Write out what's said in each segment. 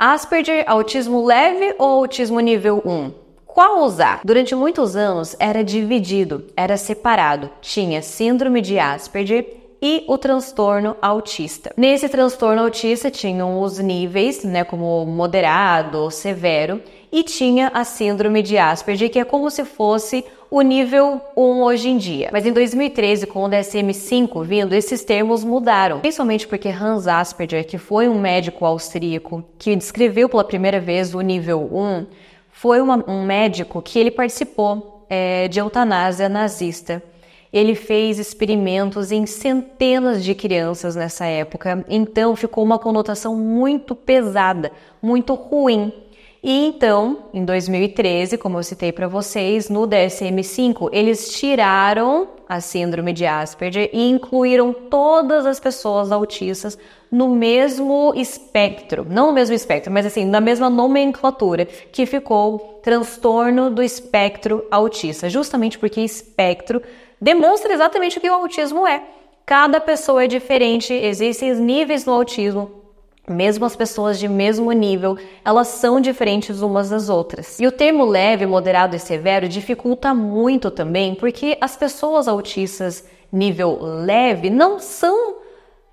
Asperger, autismo leve ou autismo nível 1? Qual usar? Durante muitos anos era dividido, era separado. Tinha síndrome de Asperger e o transtorno autista. Nesse transtorno autista tinham os níveis, né, como moderado severo, e tinha a síndrome de Asperger, que é como se fosse o nível 1 hoje em dia. Mas em 2013, com o DSM-5 vindo, esses termos mudaram, principalmente porque Hans Asperger, que foi um médico austríaco que descreveu pela primeira vez o nível 1, foi uma, um médico que ele participou é, de eutanásia nazista. Ele fez experimentos em centenas de crianças nessa época, então ficou uma conotação muito pesada, muito ruim. E então, em 2013, como eu citei para vocês, no DSM-5, eles tiraram a síndrome de Asperger e incluíram todas as pessoas autistas no mesmo espectro, não no mesmo espectro, mas assim, na mesma nomenclatura, que ficou transtorno do espectro autista, justamente porque espectro demonstra exatamente o que o autismo é. Cada pessoa é diferente, existem níveis no autismo, mesmo as pessoas de mesmo nível, elas são diferentes umas das outras. E o termo leve, moderado e severo dificulta muito também, porque as pessoas autistas nível leve não são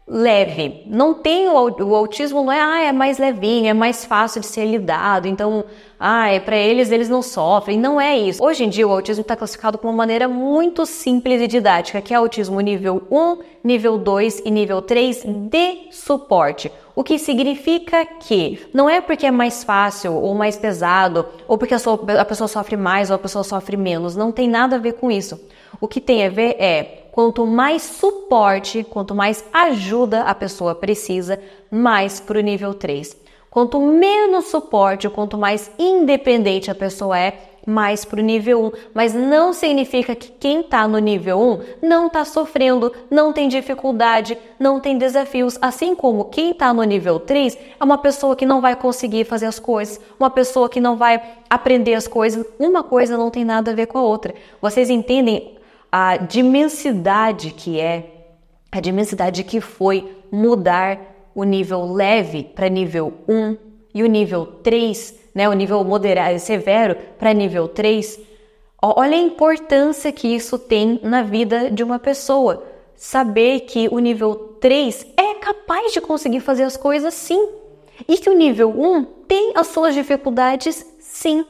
leve. Não tem o, o autismo não é, ah, é mais levinho, é mais fácil de ser lidado. Então, ah, é para eles eles não sofrem. Não é isso. Hoje em dia o autismo está classificado com uma maneira muito simples e didática, que é autismo nível 1, nível 2 e nível 3 de suporte. O que significa que não é porque é mais fácil ou mais pesado, ou porque a, sua, a pessoa sofre mais ou a pessoa sofre menos. Não tem nada a ver com isso. O que tem a ver é Quanto mais suporte, quanto mais ajuda a pessoa precisa, mais para o nível 3. Quanto menos suporte, quanto mais independente a pessoa é, mais para o nível 1. Mas não significa que quem está no nível 1 não está sofrendo, não tem dificuldade, não tem desafios. Assim como quem está no nível 3 é uma pessoa que não vai conseguir fazer as coisas, uma pessoa que não vai aprender as coisas. Uma coisa não tem nada a ver com a outra. Vocês entendem a dimensidade que é, a dimensidade que foi mudar o nível leve para nível 1 e o nível 3, né, o nível moderado severo para nível 3. Olha a importância que isso tem na vida de uma pessoa. Saber que o nível 3 é capaz de conseguir fazer as coisas sim. E que o nível 1 tem as suas dificuldades sim.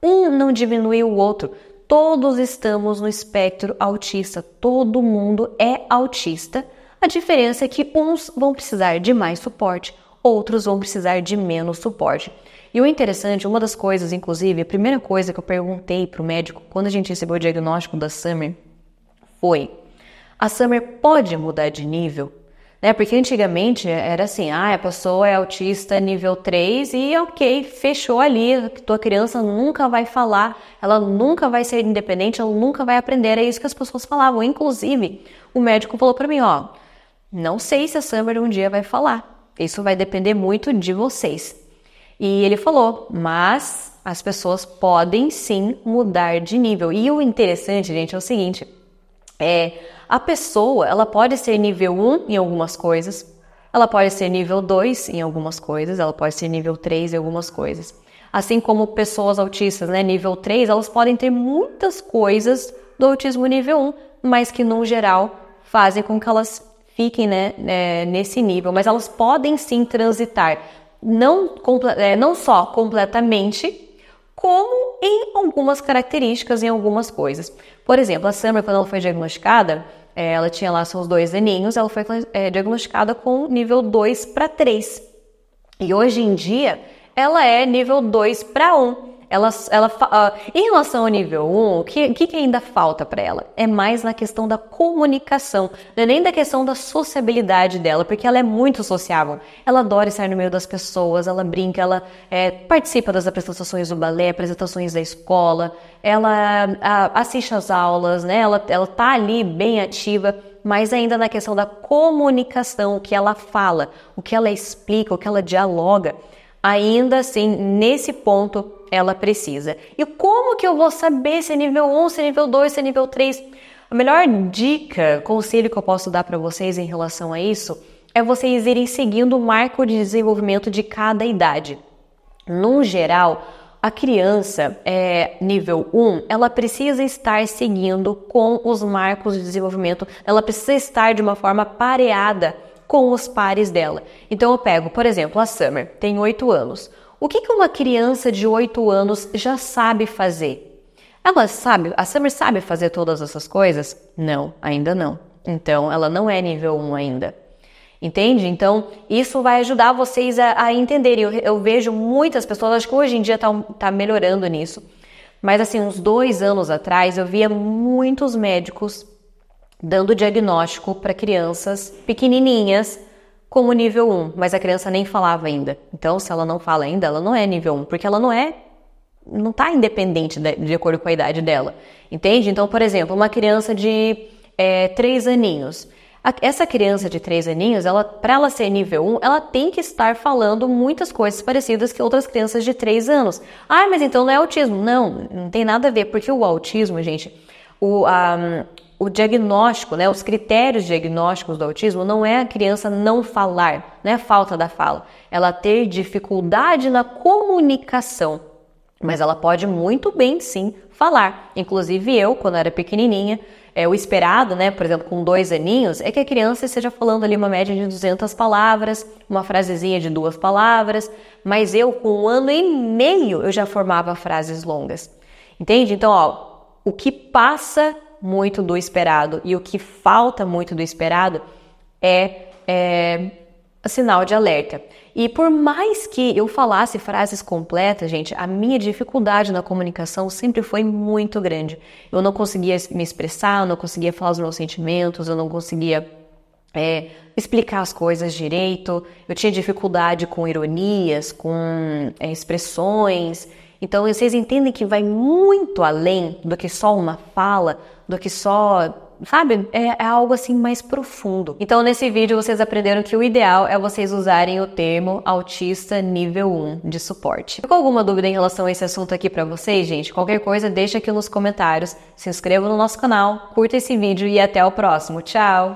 Um não diminui o outro. Todos estamos no espectro autista, todo mundo é autista. A diferença é que uns vão precisar de mais suporte, outros vão precisar de menos suporte. E o interessante, uma das coisas, inclusive, a primeira coisa que eu perguntei para o médico quando a gente recebeu o diagnóstico da Summer foi: a Summer pode mudar de nível? né? Porque antigamente era assim, ah, a pessoa é autista nível 3 e ok, fechou ali, tua criança nunca vai falar, ela nunca vai ser independente, ela nunca vai aprender, é isso que as pessoas falavam. Inclusive, o médico falou para mim, ó, não sei se a Summer um dia vai falar. Isso vai depender muito de vocês. E ele falou, mas as pessoas podem sim mudar de nível. E o interessante, gente, é o seguinte: é, a pessoa, ela pode ser nível 1 em algumas coisas, ela pode ser nível 2 em algumas coisas, ela pode ser nível 3 em algumas coisas. Assim como pessoas autistas, né, nível 3, elas podem ter muitas coisas do autismo nível 1, mas que no geral fazem com que elas fiquem né, é, nesse nível, mas elas podem sim transitar, não, é, não só completamente, como em algumas características, em algumas coisas. Por exemplo, a Summer, quando ela foi diagnosticada, eh, ela tinha lá seus dois aninhos, ela foi eh, diagnosticada com nível 2 para 3. E hoje em dia, ela é nível 2 para 1 ela, ela uh, em relação ao nível 1, o que, que ainda falta para ela? É mais na questão da comunicação, não é nem da questão da sociabilidade dela, porque ela é muito sociável. Ela adora estar no meio das pessoas, ela brinca, ela é, participa das apresentações do balé, apresentações da escola, ela a, assiste às aulas, né? Ela, ela tá ali bem ativa mas ainda na questão da comunicação, o que ela fala, o que ela explica, o que ela dialoga. Ainda assim, nesse ponto, ela precisa. E como que eu vou saber se é nível 1, se é nível 2, se é nível 3? A melhor dica, conselho que eu posso dar para vocês em relação a isso é vocês irem seguindo o marco de desenvolvimento de cada idade. No geral, a criança é, nível 1, ela precisa estar seguindo com os marcos de desenvolvimento, ela precisa estar de uma forma pareada com os pares dela. Então eu pego, por exemplo, a Summer, tem 8 anos. O que, que uma criança de 8 anos já sabe fazer? Ela sabe, a Summer sabe fazer todas essas coisas? Não, ainda não. Então, ela não é nível 1 ainda. Entende? Então, isso vai ajudar vocês a, a entenderem. Eu, eu, vejo muitas pessoas, acho que hoje em dia está tá melhorando nisso. Mas, assim, uns dois anos atrás, eu via muitos médicos dando diagnóstico para crianças pequenininhas como nível 1, mas a criança nem falava ainda. Então, se ela não fala ainda, ela não é nível 1, porque ela não é não está independente de, de, acordo com a idade dela, entende? Então, por exemplo, uma criança de é, três aninhos, essa criança de 3 aninhos, ela, para ela ser nível 1, ela tem que estar falando muitas coisas parecidas que outras crianças de 3 anos. Ah, mas então não é autismo. Não, não tem nada a ver, porque o autismo, gente, o, a, o diagnóstico, né, os critérios diagnósticos do autismo não é a criança não falar, não é falta da fala, ela ter dificuldade na comunicação, mas ela pode muito bem sim falar. Inclusive eu, quando era pequenininha, é, o esperado, né, por exemplo, com dois aninhos, é que a criança esteja falando ali uma média de 200 palavras, uma frasezinha de duas palavras, mas eu com um ano e meio eu já formava frases longas. Entende? Então, ó, o que passa muito do esperado. E o que falta muito do esperado é, é, é sinal de alerta. E por mais que eu falasse frases completas, gente, a minha dificuldade na comunicação sempre foi muito grande. Eu não conseguia me expressar, eu não conseguia falar os meus sentimentos, eu não conseguia é, explicar as coisas direito, eu tinha dificuldade com ironias, com é, expressões. Então vocês entendem que vai muito além do que só uma fala, do que só sabe? É, é, algo assim mais profundo. Então, nesse vídeo, vocês aprenderam que o ideal é vocês usarem o termo autista nível 1 de suporte. Ficou alguma dúvida em relação a esse assunto aqui para vocês, gente? Qualquer coisa, deixa aqui nos comentários. Se inscreva no nosso canal, curta esse vídeo e até o próximo. Tchau!